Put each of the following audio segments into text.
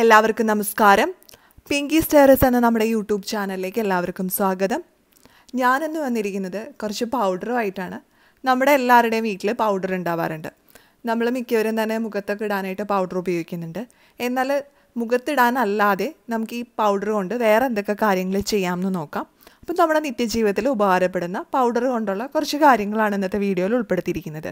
എല്ലാവർക്കും നമസ്കാരം പിങ്കി സ്റ്റേറസ് എന്ന നമ്മുടെ യൂട്യൂബ് ചാനലിലേക്ക് എല്ലാവർക്കും സ്വാഗതം ഞാനെന്ന് വന്നിരിക്കുന്നത് കുറച്ച് പൗഡറുമായിട്ടാണ് നമ്മുടെ എല്ലാവരുടെയും വീട്ടിൽ പൗഡർ ഉണ്ടാവാറുണ്ട് നമ്മൾ മിക്കവരും തന്നെ മുഖത്തൊക്കെ ഇടാനായിട്ട് പൗഡർ ഉപയോഗിക്കുന്നുണ്ട് എന്നാൽ മുഖത്തിടാനല്ലാതെ നമുക്ക് ഈ പൗഡർ കൊണ്ട് വേറെ എന്തൊക്കെ കാര്യങ്ങൾ ചെയ്യാമെന്ന് നോക്കാം അപ്പം നമ്മുടെ നിത്യജീവിതത്തിൽ ഉപകാരപ്പെടുന്ന പൗഡർ കൊണ്ടുള്ള കുറച്ച് കാര്യങ്ങളാണ് ഇന്നത്തെ വീഡിയോയിൽ ഉൾപ്പെടുത്തിയിരിക്കുന്നത്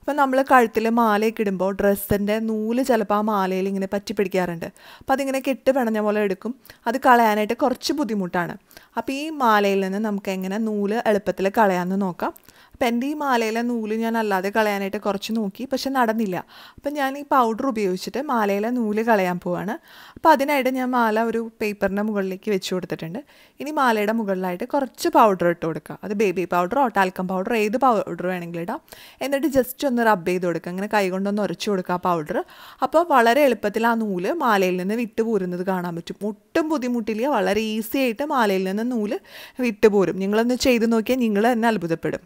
അപ്പം നമ്മൾ കഴുത്തിൽ മാലയൊക്കെ ഇടുമ്പോൾ ഡ്രസ്സിൻ്റെ നൂല് ചിലപ്പോൾ ആ മാലയിൽ ഇങ്ങനെ പറ്റി പിടിക്കാറുണ്ട് അപ്പോൾ അതിങ്ങനെ കെട്ട് പിണഞ്ഞ പോലെ എടുക്കും അത് കളയാനായിട്ട് കുറച്ച് ബുദ്ധിമുട്ടാണ് അപ്പോൾ ഈ മാലയിൽ നിന്ന് നമുക്ക് എങ്ങനെ നൂല് എളുപ്പത്തിൽ കളയാമെന്ന് നോക്കാം അപ്പം എൻ്റെ ഈ മാലയിലെ നൂല് ഞാൻ അല്ലാതെ കളയാനായിട്ട് കുറച്ച് നോക്കി പക്ഷെ നടന്നില്ല അപ്പം ഞാൻ ഈ പൗഡർ ഉപയോഗിച്ചിട്ട് മാലയിലെ നൂല് കളയാൻ പോവാണ് അപ്പോൾ അതിനായിട്ട് ഞാൻ മാല ഒരു പേപ്പറിൻ്റെ മുകളിലേക്ക് വെച്ച് കൊടുത്തിട്ടുണ്ട് ഇനി മാലയുടെ മുകളിലായിട്ട് കുറച്ച് പൗഡർ ഇട്ട് കൊടുക്കുക അത് ബേബി പൗഡറോ ടാൽക്കം പൗഡറോ ഏത് പൗഡർ വേണമെങ്കിലും ഇടാം എന്നിട്ട് ജസ്റ്റ് ഒന്ന് റബ്ബ് ചെയ്ത് കൊടുക്കുക അങ്ങനെ കൈകൊണ്ടൊന്ന് ഉരച്ചു കൊടുക്കുക ആ പൗഡർ അപ്പോൾ വളരെ എളുപ്പത്തിൽ ആ നൂല് മാലയിൽ നിന്ന് വിട്ട് പോരുന്നത് കാണാൻ പറ്റും ഒട്ടും ബുദ്ധിമുട്ടില്ല വളരെ ഈസി ആയിട്ട് മാലയിൽ നിന്ന് നൂല് വിട്ടുപോരും നിങ്ങളൊന്ന് ചെയ്ത് നോക്കിയാൽ നിങ്ങൾ തന്നെ അത്ഭുതപ്പെടും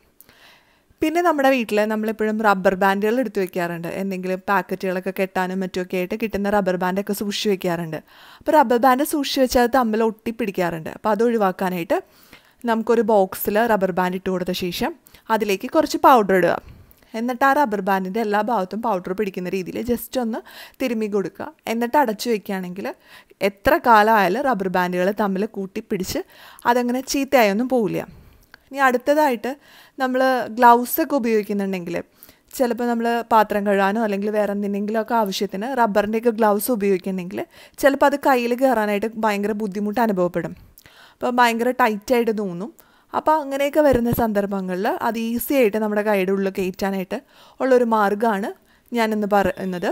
പിന്നെ നമ്മുടെ വീട്ടിൽ നമ്മളെപ്പോഴും റബ്ബർ ബാൻഡുകൾ എടുത്തു വെക്കാറുണ്ട് എന്തെങ്കിലും പാക്കറ്റുകളൊക്കെ കെട്ടാനും മറ്റുമൊക്കെ ആയിട്ട് കിട്ടുന്ന റബ്ബർ ബാൻഡൊക്കെ സൂക്ഷിച്ച് വെക്കാറുണ്ട് അപ്പോൾ റബ്ബർ ബാൻഡ് സൂക്ഷിച്ച് വെച്ചാൽ അത് തമ്മിൽ ഒട്ടിപ്പിടിക്കാറുണ്ട് അപ്പോൾ അത് ഒഴിവാക്കാനായിട്ട് നമുക്കൊരു ബോക്സിൽ റബ്ബർ ബാൻഡ് ഇട്ട് കൊടുത്ത ശേഷം അതിലേക്ക് കുറച്ച് പൗഡർ ഇടുക എന്നിട്ട് ആ റബ്ബർ ബാൻഡിൻ്റെ എല്ലാ ഭാഗത്തും പൗഡർ പിടിക്കുന്ന രീതിയിൽ ജസ്റ്റ് ഒന്ന് തിരുമ്മി കൊടുക്കുക എന്നിട്ട് അടച്ചു വെക്കുകയാണെങ്കിൽ എത്ര കാലമായാലും റബ്ബർ ബാൻഡുകൾ തമ്മിൽ കൂട്ടിപ്പിടിച്ച് അതങ്ങനെ ചീത്തയായൊന്നും പോവില്ല ഇനി അടുത്തതായിട്ട് നമ്മൾ ഗ്ലൗസ് ഒക്കെ ഉപയോഗിക്കുന്നുണ്ടെങ്കിൽ ചിലപ്പോൾ നമ്മൾ പാത്രം കഴുകാനോ അല്ലെങ്കിൽ വേറെ ഒക്കെ ആവശ്യത്തിന് റബ്ബറിൻ്റെയൊക്കെ ഗ്ലൗസ് ഉപയോഗിക്കുന്നുണ്ടെങ്കിൽ ചിലപ്പോൾ അത് കയ്യിൽ കയറാനായിട്ട് ഭയങ്കര ബുദ്ധിമുട്ട് അനുഭവപ്പെടും അപ്പോൾ ഭയങ്കര ടൈറ്റായിട്ട് തോന്നും അപ്പോൾ അങ്ങനെയൊക്കെ വരുന്ന സന്ദർഭങ്ങളിൽ അത് ഈസി ആയിട്ട് നമ്മുടെ കൈയുടെ ഉള്ളിൽ കയറ്റാനായിട്ട് ഉള്ളൊരു മാർഗ്ഗമാണ് ഞാനിന്ന് പറയുന്നത്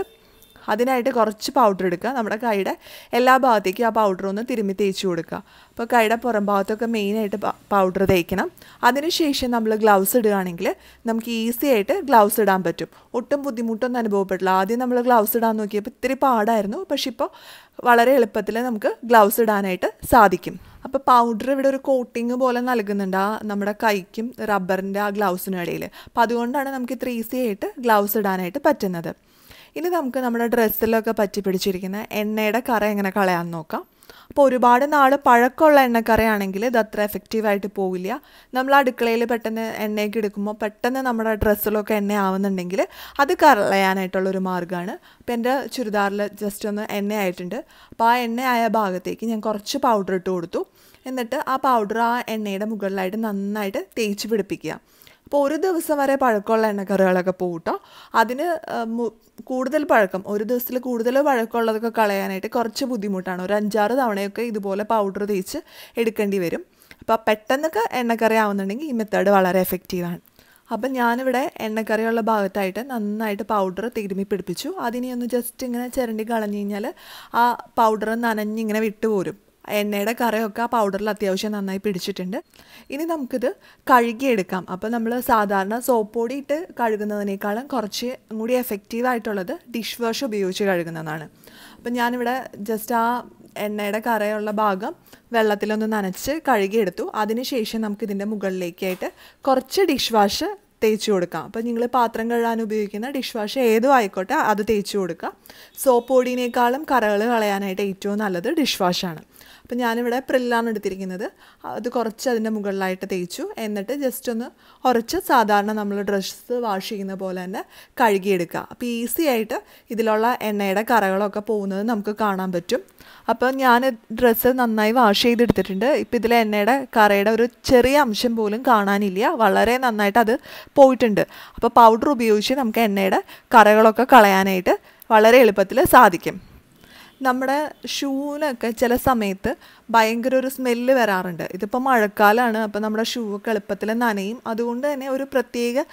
അതിനായിട്ട് കുറച്ച് പൗഡർ എടുക്കുക നമ്മുടെ കൈയുടെ എല്ലാ ഭാഗത്തേക്കും ആ പൗഡർ ഒന്ന് തിരുമ്മി തേച്ച് കൊടുക്കുക അപ്പോൾ കൈയുടെ പുറം ഭാഗത്തൊക്കെ മെയിനായിട്ട് പൗഡർ തേക്കണം അതിനുശേഷം നമ്മൾ ഗ്ലൗസ് ഇടുകയാണെങ്കിൽ നമുക്ക് ഈസി ആയിട്ട് ഗ്ലൗസ് ഇടാൻ പറ്റും ഒട്ടും ബുദ്ധിമുട്ടൊന്നും അനുഭവപ്പെട്ടില്ല ആദ്യം നമ്മൾ ഗ്ലൗസ് ഇടാൻ നോക്കിയപ്പോൾ ഇത്തിരി പാടായിരുന്നു പക്ഷെ ഇപ്പോൾ വളരെ എളുപ്പത്തിൽ നമുക്ക് ഗ്ലൗസ് ഇടാനായിട്ട് സാധിക്കും അപ്പോൾ പൗഡർ ഇവിടെ ഒരു കോട്ടിങ് പോലെ നൽകുന്നുണ്ട് ആ നമ്മുടെ കൈക്കും റബ്ബറിൻ്റെ ആ ഗ്ലൗസിനും ഇടയിൽ അപ്പോൾ അതുകൊണ്ടാണ് നമുക്ക് ഇത്ര ഈസി ആയിട്ട് ഗ്ലൗസ് ഇടാനായിട്ട് പറ്റുന്നത് ഇനി നമുക്ക് നമ്മുടെ ഡ്രസ്സിലൊക്കെ പറ്റി പിടിച്ചിരിക്കുന്ന എണ്ണയുടെ കറ എങ്ങനെ കളയാൻ നോക്കാം അപ്പോൾ ഒരുപാട് നാൾ പഴക്കമുള്ള എണ്ണക്കറയാണെങ്കിൽ ഇത് അത്ര എഫക്റ്റീവായിട്ട് പോവില്ല നമ്മൾ അടുക്കളയിൽ പെട്ടെന്ന് എണ്ണയൊക്കെ എടുക്കുമ്പോൾ പെട്ടെന്ന് നമ്മുടെ ഡ്രസ്സിലൊക്കെ എണ്ണ ആവുന്നുണ്ടെങ്കിൽ അത് കളയാനായിട്ടുള്ളൊരു മാർഗ്ഗമാണ് അപ്പോൾ എൻ്റെ ചുരിദാറിൽ ജസ്റ്റ് ഒന്ന് എണ്ണയായിട്ടുണ്ട് അപ്പോൾ ആ എണ്ണയായ ഭാഗത്തേക്ക് ഞാൻ കുറച്ച് പൗഡർ ഇട്ട് കൊടുത്തു എന്നിട്ട് ആ പൗഡർ ആ എണ്ണയുടെ മുകളിലായിട്ട് നന്നായിട്ട് തേച്ച് പിടിപ്പിക്കുക അപ്പോൾ ഒരു ദിവസം വരെ പഴക്കമുള്ള എണ്ണക്കറികളൊക്കെ പോകട്ടോ അതിന് കൂടുതൽ പഴക്കം ഒരു ദിവസത്തിൽ കൂടുതൽ പഴക്കമുള്ളതൊക്കെ കളയാനായിട്ട് കുറച്ച് ബുദ്ധിമുട്ടാണ് ഒരു അഞ്ചാറ് തവണയൊക്കെ ഇതുപോലെ പൗഡർ തേച്ച് എടുക്കേണ്ടി വരും അപ്പോൾ പെട്ടെന്നൊക്കെ എണ്ണക്കറി ആവുന്നുണ്ടെങ്കിൽ ഈ മെത്തേഡ് വളരെ എഫക്റ്റീവാണ് അപ്പം ഞാനിവിടെ എണ്ണക്കറിയുള്ള ഭാഗത്തായിട്ട് നന്നായിട്ട് പൗഡർ തിരുമി പിടിപ്പിച്ചു അതിനെ ജസ്റ്റ് ഇങ്ങനെ ചിരണ്ടി കളഞ്ഞു കഴിഞ്ഞാൽ ആ പൗഡർ നനഞ്ഞിങ്ങനെ വിട്ടുപോരും എണ്ണയുടെ കറയൊക്കെ ആ പൗഡറിൽ അത്യാവശ്യം നന്നായി പിടിച്ചിട്ടുണ്ട് ഇനി നമുക്കിത് കഴുകിയെടുക്കാം അപ്പോൾ നമ്മൾ സാധാരണ സോപ്പ് പൊടി ഇട്ട് കഴുകുന്നതിനേക്കാളും കുറച്ച് കൂടി ആയിട്ടുള്ളത് ഡിഷ് വാഷ് ഉപയോഗിച്ച് കഴുകുന്നതാണ് അപ്പം ഞാനിവിടെ ജസ്റ്റ് ആ എണ്ണയുടെ കറയുള്ള ഭാഗം വെള്ളത്തിലൊന്ന് നനച്ച് കഴുകിയെടുത്തു അതിനുശേഷം നമുക്കിതിൻ്റെ മുകളിലേക്കായിട്ട് കുറച്ച് ഡിഷ് വാഷ് തേച്ച് കൊടുക്കാം അപ്പോൾ നിങ്ങൾ പാത്രം കഴുകാൻ ഉപയോഗിക്കുന്ന ഡിഷ് വാഷ് ഏതും ആയിക്കോട്ടെ അത് തേച്ച് കൊടുക്കുക സോപ്പ് പൊടിയേക്കാളും കറകൾ കളയാനായിട്ട് ഏറ്റവും നല്ലത് ഡിഷ് വാഷാണ് അപ്പം ഞാനിവിടെ പ്രില്ലാണ് എടുത്തിരിക്കുന്നത് അത് കുറച്ച് അതിൻ്റെ മുകളിലായിട്ട് തേച്ചു എന്നിട്ട് ജസ്റ്റ് ഒന്ന് ഉറച്ച് സാധാരണ നമ്മൾ ഡ്രസ്സ് വാഷ് ചെയ്യുന്ന പോലെ തന്നെ കഴുകിയെടുക്കുക അപ്പോൾ ഈസി ആയിട്ട് ഇതിലുള്ള എണ്ണയുടെ കറകളൊക്കെ പോകുന്നത് നമുക്ക് കാണാൻ പറ്റും അപ്പോൾ ഞാൻ ഡ്രസ്സ് നന്നായി വാഷ് ചെയ്തെടുത്തിട്ടുണ്ട് ഇപ്പോൾ ഇതിലെ എണ്ണയുടെ കറയുടെ ഒരു ചെറിയ അംശം പോലും കാണാനില്ല വളരെ നന്നായിട്ട് അത് പോയിട്ടുണ്ട് അപ്പോൾ പൗഡർ ഉപയോഗിച്ച് നമുക്ക് എണ്ണയുടെ കറകളൊക്കെ കളയാനായിട്ട് വളരെ എളുപ്പത്തിൽ സാധിക്കും നമ്മുടെ ഷൂവിനൊക്കെ ചില സമയത്ത് ഭയങ്കര ഒരു സ്മെല്ല് വരാറുണ്ട് ഇതിപ്പോൾ മഴക്കാലമാണ് അപ്പോൾ നമ്മുടെ ഷൂ ഒക്കെ എളുപ്പത്തിൽ നനയും അതുകൊണ്ട് തന്നെ ഒരു പ്രത്യേക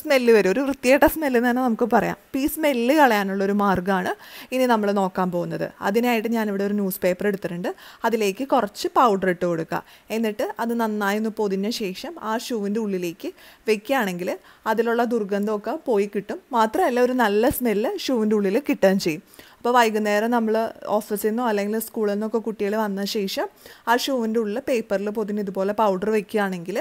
സ്മെല്ല് വരും ഒരു വൃത്തിയായിട്ട സ്മെല്ല് തന്നെ നമുക്ക് പറയാം അപ്പോൾ ഈ സ്മെല്ല് ഒരു മാർഗ്ഗമാണ് ഇനി നമ്മൾ നോക്കാൻ പോകുന്നത് അതിനായിട്ട് ഞാനിവിടെ ഒരു ന്യൂസ് പേപ്പർ എടുത്തിട്ടുണ്ട് അതിലേക്ക് കുറച്ച് പൗഡർ ഇട്ട് കൊടുക്കുക എന്നിട്ട് അത് നന്നായി ഒന്ന് പൊതിഞ്ഞ ശേഷം ആ ഷൂവിൻ്റെ ഉള്ളിലേക്ക് വെക്കുകയാണെങ്കിൽ അതിലുള്ള ദുർഗന്ധമൊക്കെ പോയി കിട്ടും മാത്രമല്ല ഒരു നല്ല സ്മെല്ല് ഷൂവിൻ്റെ ഉള്ളിൽ കിട്ടുകയും ചെയ്യും അപ്പോൾ വൈകുന്നേരം നമ്മൾ ഓഫീസിൽ നിന്നോ അല്ലെങ്കിൽ സ്കൂളിൽ നിന്നൊക്കെ കുട്ടികൾ വന്ന ശേഷം ആ ഷൂവിൻ്റെ ഉള്ളിൽ പേപ്പറിൽ പൊതിഞ്ഞ് ഇതുപോലെ പൗഡർ വെക്കുകയാണെങ്കിൽ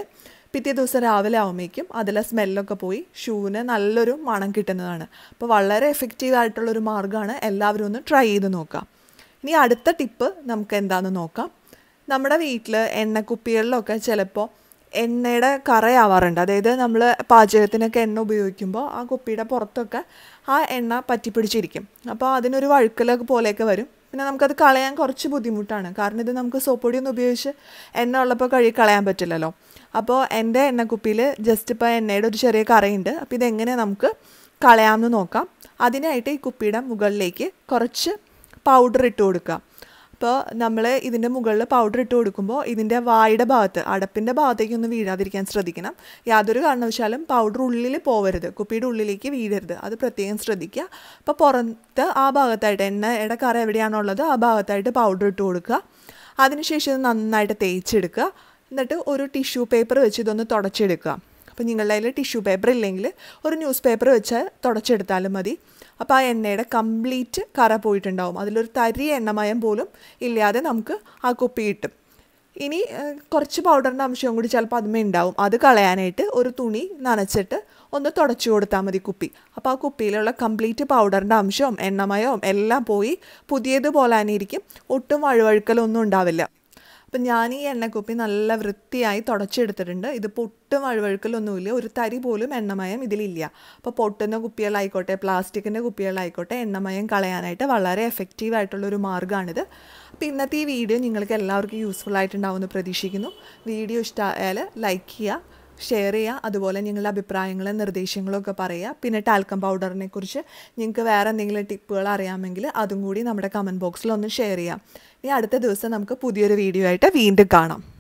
പിറ്റേ ദിവസം രാവിലെ ആവുമ്പോഴേക്കും അതിലെ സ്മെല്ലൊക്കെ പോയി ഷൂവിന് നല്ലൊരു മണം കിട്ടുന്നതാണ് അപ്പോൾ വളരെ എഫക്റ്റീവ് ആയിട്ടുള്ളൊരു മാർഗ്ഗമാണ് എല്ലാവരും ഒന്ന് ട്രൈ ചെയ്ത് നോക്കാം ഇനി അടുത്ത ടിപ്പ് നമുക്ക് എന്താണെന്ന് നോക്കാം നമ്മുടെ വീട്ടിൽ എണ്ണക്കുപ്പികളിലൊക്കെ ചിലപ്പോൾ എണ്ണയുടെ കറയാവാറുണ്ട് അതായത് നമ്മൾ പാചകത്തിനൊക്കെ എണ്ണ ഉപയോഗിക്കുമ്പോൾ ആ കുപ്പിയുടെ പുറത്തൊക്കെ ആ എണ്ണ പറ്റിപ്പിടിച്ചിരിക്കും അപ്പോൾ അതിനൊരു വഴുക്കലൊക്കെ പോലെയൊക്കെ വരും പിന്നെ നമുക്കത് കളയാൻ കുറച്ച് ബുദ്ധിമുട്ടാണ് കാരണം ഇത് നമുക്ക് സോപ്പൊടി ഒന്നും ഉപയോഗിച്ച് എണ്ണ ഉള്ളപ്പോൾ കഴുകി കളയാൻ പറ്റില്ലല്ലോ അപ്പോൾ എൻ്റെ എണ്ണക്കുപ്പിയിൽ ജസ്റ്റ് ഇപ്പോൾ എണ്ണയുടെ ഒരു ചെറിയ കറയുണ്ട് അപ്പോൾ ഇതെങ്ങനെ നമുക്ക് കളയാമെന്ന് നോക്കാം അതിനായിട്ട് ഈ കുപ്പിയുടെ മുകളിലേക്ക് കുറച്ച് പൗഡർ ഇട്ട് കൊടുക്കുക അപ്പോൾ നമ്മൾ ഇതിൻ്റെ മുകളിൽ പൗഡർ ഇട്ട് കൊടുക്കുമ്പോൾ ഇതിൻ്റെ വായുടെ ഭാഗത്ത് അടപ്പിൻ്റെ ഭാഗത്തേക്കൊന്ന് വീഴാതിരിക്കാൻ ശ്രദ്ധിക്കണം യാതൊരു കാരണവശാലും പൗഡർ ഉള്ളിൽ പോവരുത് കുപ്പിയുടെ ഉള്ളിലേക്ക് വീഴരുത് അത് പ്രത്യേകം ശ്രദ്ധിക്കുക അപ്പോൾ പുറത്ത് ആ ഭാഗത്തായിട്ട് എണ്ണ ഇടക്കറ എവിടെയാണുള്ളത് ആ ഭാഗത്തായിട്ട് പൗഡർ ഇട്ട് കൊടുക്കുക അതിനുശേഷം ഇത് നന്നായിട്ട് തേച്ചെടുക്കുക എന്നിട്ട് ഒരു ടിഷ്യൂ പേപ്പർ വെച്ച് ഇതൊന്ന് തുടച്ചെടുക്കുക അപ്പോൾ നിങ്ങളുടെ കയ്യിൽ ടിഷ്യൂ പേപ്പർ ഇല്ലെങ്കിൽ ഒരു ന്യൂസ് പേപ്പർ വെച്ച് തുടച്ചെടുത്താലും മതി അപ്പം ആ എണ്ണയുടെ കംപ്ലീറ്റ് കറ പോയിട്ടുണ്ടാവും അതിലൊരു തരി എണ്ണമയം പോലും ഇല്ലാതെ നമുക്ക് ആ കുപ്പി കിട്ടും ഇനി കുറച്ച് പൗഡറിൻ്റെ അംശവും കൂടി ചിലപ്പോൾ അതുമേ ഉണ്ടാവും അത് കളയാനായിട്ട് ഒരു തുണി നനച്ചിട്ട് ഒന്ന് തുടച്ചു കൊടുത്താൽ മതി കുപ്പി അപ്പോൾ ആ കുപ്പിയിലുള്ള കംപ്ലീറ്റ് പൗഡറിൻ്റെ അംശവും എണ്ണമയവും എല്ലാം പോയി പുതിയതുപോലെ തന്നെ ഇരിക്കും ഒട്ടും വഴുവഴുക്കലൊന്നും ഉണ്ടാവില്ല അപ്പം ഞാൻ ഈ എണ്ണക്കുപ്പി നല്ല വൃത്തിയായി തുടച്ചെടുത്തിട്ടുണ്ട് ഇത് ഒട്ടും വഴുവഴുക്കലൊന്നുമില്ല ഒരു തരി പോലും എണ്ണമയം ഇതിലില്ല അപ്പോൾ പൊട്ടുന്ന കുപ്പികളായിക്കോട്ടെ പ്ലാസ്റ്റിക്കിൻ്റെ കുപ്പികളായിക്കോട്ടെ എണ്ണമയം കളയാനായിട്ട് വളരെ എഫക്റ്റീവ് ആയിട്ടുള്ള ഒരു മാർഗ്ഗമാണിത് അപ്പോൾ ഇന്നത്തെ ഈ വീഡിയോ നിങ്ങൾക്ക് എല്ലാവർക്കും യൂസ്ഫുൾ ആയിട്ടുണ്ടാവുമെന്ന് പ്രതീക്ഷിക്കുന്നു വീഡിയോ ഇഷ്ടമായാൽ ലൈക്ക് ചെയ്യുക ഷെയർ ചെയ്യുക അതുപോലെ നിങ്ങളുടെ അഭിപ്രായങ്ങളും നിർദ്ദേശങ്ങളും ഒക്കെ പറയുക പിന്നെ ടാൽക്കം പൗഡറിനെ കുറിച്ച് നിങ്ങൾക്ക് വേറെ എന്തെങ്കിലും ടിപ്പുകൾ അറിയാമെങ്കിൽ അതും കൂടി നമ്മുടെ കമൻറ്റ് ബോക്സിൽ ഒന്ന് ഷെയർ ചെയ്യാം ഇനി അടുത്ത ദിവസം നമുക്ക് പുതിയൊരു വീഡിയോ ആയിട്ട് വീണ്ടും കാണാം